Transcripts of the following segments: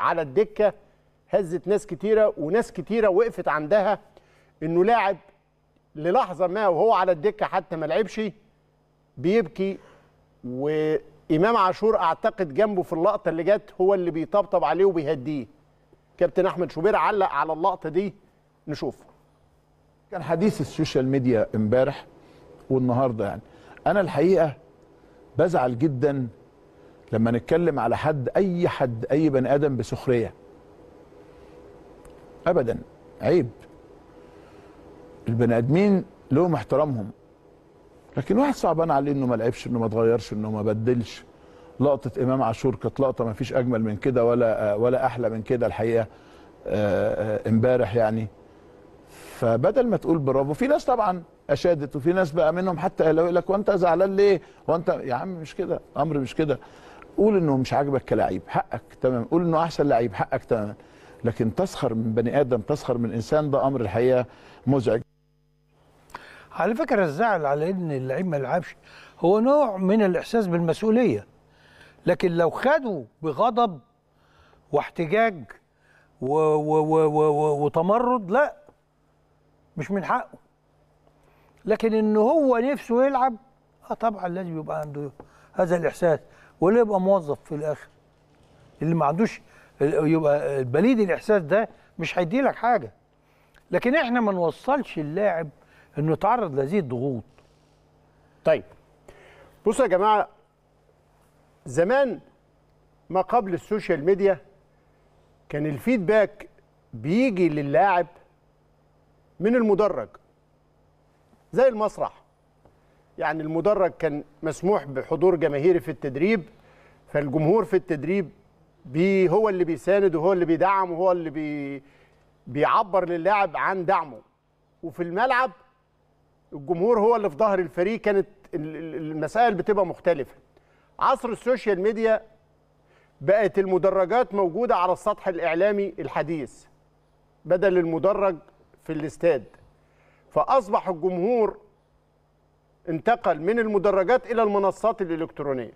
على الدكه هزت ناس كتيره وناس كتيره وقفت عندها انه لاعب للحظه ما وهو على الدكه حتى ما لعبش بيبكي وامام عاشور اعتقد جنبه في اللقطه اللي جت هو اللي بيطبطب عليه وبيهديه كابتن احمد شوبير علق على اللقطه دي نشوف كان حديث السوشيال ميديا امبارح والنهارده يعني انا الحقيقه بزعل جدا لما نتكلم على حد اي حد اي بني ادم بسخريه ابدا عيب البني ادمين لهم احترامهم لكن واحد صعبان عليه انه ما لعبش انه ما اتغيرش انه ما بدلش لقطه امام عاشور كانت لقطه ما فيش اجمل من كده ولا ولا احلى من كده الحقيقه آه، آه، امبارح يعني فبدل ما تقول برافو في ناس طبعا اشادت وفي ناس بقى منهم حتى قالوا لك وانت زعلان ليه وانت يا عم مش كده امر مش كده قول انه مش عاجبك كلاعب حقك تمام قول انه احسن لعيب حقك تمام لكن تسخر من بني ادم تسخر من انسان ده امر الحقيقه مزعج على فكره الزعل على ان اللعيب ما يلعبش هو نوع من الاحساس بالمسؤوليه لكن لو خدوا بغضب واحتجاج و و و و و وتمرد لا مش من حقه لكن ان هو نفسه يلعب اه طبعا لازم يبقى عنده هذا الاحساس ولا يبقى موظف في الاخر اللي ما عندوش يبقى بليد الاحساس ده مش هيدي لك حاجه لكن احنا ما نوصلش اللاعب انه يتعرض لهذه الضغوط طيب بصوا يا جماعه زمان ما قبل السوشيال ميديا كان الفيدباك بيجي للاعب من المدرج زي المسرح يعني المدرج كان مسموح بحضور جماهيري في التدريب فالجمهور في التدريب بي هو اللي بيساند وهو اللي بيدعم وهو اللي بي بيعبر للاعب عن دعمه وفي الملعب الجمهور هو اللي في ظهر الفريق كانت المسائل بتبقى مختلفه عصر السوشيال ميديا بقت المدرجات موجوده على السطح الاعلامي الحديث بدل المدرج في الاستاد فاصبح الجمهور انتقل من المدرجات الى المنصات الالكترونيه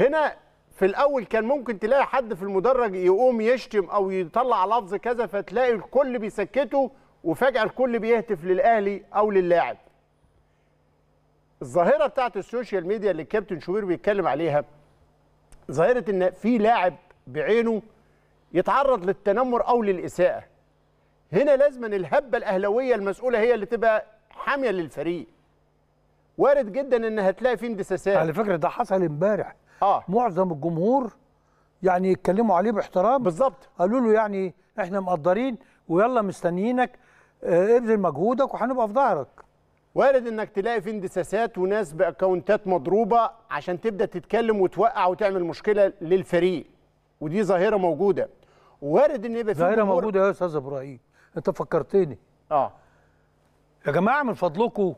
هنا في الاول كان ممكن تلاقي حد في المدرج يقوم يشتم او يطلع لفظ كذا فتلاقي الكل بيسكته وفجاه الكل بيهتف للاهلي او للاعب الظاهره بتاعه السوشيال ميديا اللي الكابتن شوير بيتكلم عليها ظاهره ان في لاعب بعينه يتعرض للتنمر او للاساءه هنا لازما الهبه الاهلاويه المسؤوله هي اللي تبقى حاميه للفريق وارد جدا ان هتلاقي فيه اندساسات على فكره ده حصل امبارح اه معظم الجمهور يعني اتكلموا عليه باحترام بالظبط قالوا له يعني احنا مقدرين ويلا مستنيينك آه، ابذل مجهودك وهنبقى في ظهرك وارد انك تلاقي في اندساسات وناس باكونتات مضروبه عشان تبدا تتكلم وتوقع وتعمل مشكله للفريق ودي ظاهره موجوده وارد ان يبقى في ظاهره موجوده يا استاذ ابراهيم انت فكرتني اه يا جماعه من فضلكم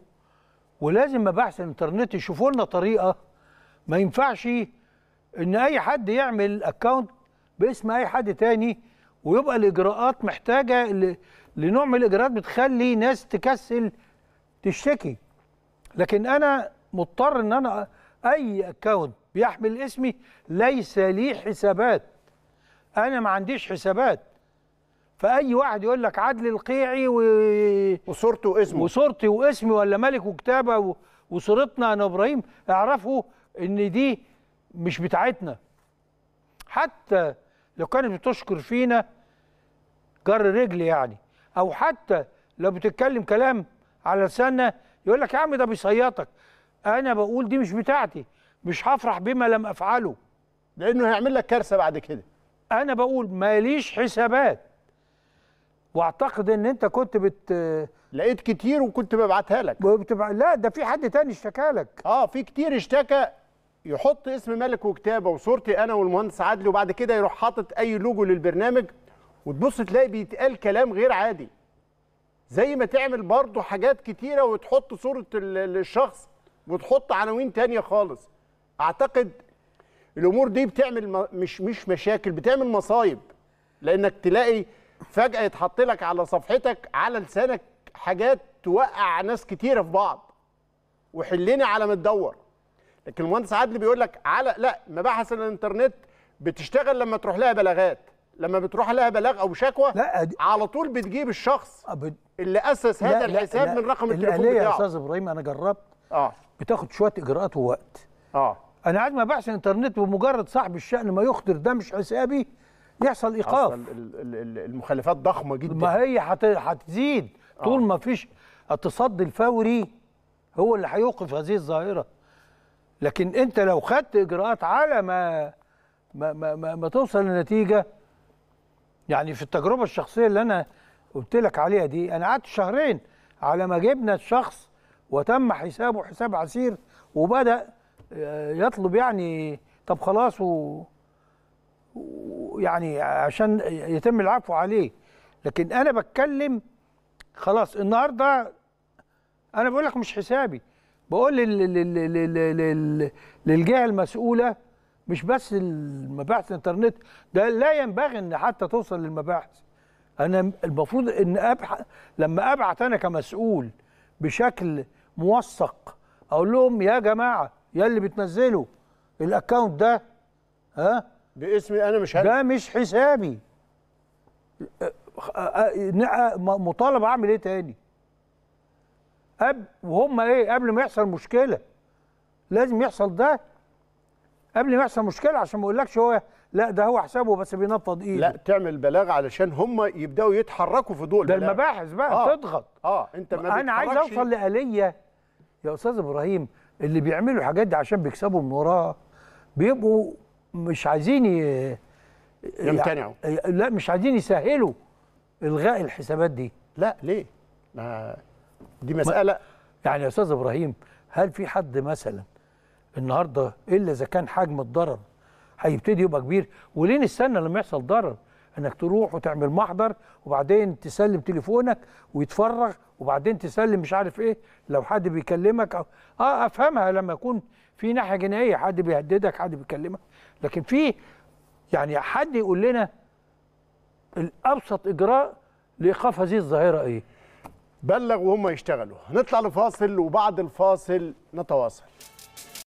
ولازم مباحث الانترنت يشوفوا لنا طريقه ما ينفعش ان اي حد يعمل اكونت باسم اي حد تاني ويبقى الاجراءات محتاجه لنوع من الاجراءات بتخلي ناس تكسل تشتكي لكن انا مضطر ان انا اي اكونت بيحمل اسمي ليس لي حسابات انا ما عنديش حسابات فاي واحد يقول لك عدل القيعي و... وصورته واسمه وصورتي واسمي ولا ملك وكتابه و... وصورتنا انا ابراهيم اعرفوا ان دي مش بتاعتنا حتى لو كانت بتشكر فينا جر رجل يعني او حتى لو بتتكلم كلام على لساننا يقول لك يا عم ده بيصيطك انا بقول دي مش بتاعتي مش هفرح بما لم افعله لانه هيعمل لك كارثه بعد كده انا بقول ماليش حسابات واعتقد ان انت كنت بت لقيت كتير وكنت ببعتها لك وبتبع... لا ده في حد تاني اشتكى لك اه في كتير اشتكى يحط اسم ملك وكتابه وصورتي انا والمهندس عادل وبعد كده يروح حاطط اي لوجو للبرنامج وتبص تلاقي بيتقال كلام غير عادي زي ما تعمل برضه حاجات كتيره وتحط صوره الشخص وتحط عناوين تانية خالص اعتقد الامور دي بتعمل مش مش مشاكل بتعمل مصايب لانك تلاقي فجاه يتحط لك على صفحتك على لسانك حاجات توقع ناس كتيره في بعض وحلني على ما تدور لكن المهندس عدلي بيقول لك على لا مباحث الانترنت بتشتغل لما تروح لها بلاغات لما بتروح لها بلاغ او شكوى لا دي... على طول بتجيب الشخص أبد... اللي اسس هذا لا الحساب لا من رقم التليفون بتاعه يا استاذ ابراهيم انا جربت اه بتاخد شويه اجراءات ووقت اه انا عاد ما بحث الانترنت بمجرد صاحب الشأن ما يخطر ده مش حسابي يحصل ايقاف المخالفات ضخمه جدا ما هي هتزيد آه. طول ما فيش التصدي الفوري هو اللي هيوقف هذه الظاهره لكن انت لو خدت اجراءات على ما ما ما, ما, ما توصل لنتيجه يعني في التجربه الشخصيه اللي انا قلت لك عليها دي انا قعدت شهرين على ما جبنا الشخص وتم حسابه حساب عسير وبدا آه، يطلب يعني طب خلاص و يعني عشان يتم العفو عليه لكن انا بتكلم خلاص النهارده انا بقول لك مش حسابي بقول للجهه المسؤوله مش بس المباحث الانترنت ده لا ينبغي ان حتى توصل للمباحث انا المفروض ان ابحث لما ابعت انا كمسؤول بشكل موثق اقول لهم يا جماعه يا اللي بتنزلوا الاكونت ده ها باسمي انا مش هل... ده مش حسابي أه، أه، أه، مطالب اعمل ايه تاني قبل وهم ايه قبل ما يحصل مشكله لازم يحصل ده قبل ما يحصل مشكله عشان ما اقولكش هو لا ده هو حسابه بس بينفض ايده لا تعمل بلاغه علشان هم يبداوا يتحركوا في دول ده المباحث بقى آه. تضغط اه انت ما انا عايز اوصل لآلية يا استاذ ابراهيم اللي بيعملوا الحاجات دي عشان بيكسبوا من وراها بيبقوا مش عايزين يمتنعوا لا مش عايزين يسهلوا الغاء الحسابات دي لا ليه ما دي مساله ما يعني يا استاذ ابراهيم هل في حد مثلا النهارده الا اذا كان حجم الضرر هيبتدي يبقى كبير وليه نستنى لما يحصل ضرر انك تروح وتعمل محضر وبعدين تسلم تليفونك ويتفرغ وبعدين تسلم مش عارف ايه لو حد بيكلمك أو اه افهمها لما يكون في ناحيه جنائيه حد بيهددك حد بيكلمك لكن في يعني حد يقول لنا الابسط اجراء لايقاف هذه الظاهره ايه بلغ وهم يشتغلوا هنطلع لفاصل وبعد الفاصل نتواصل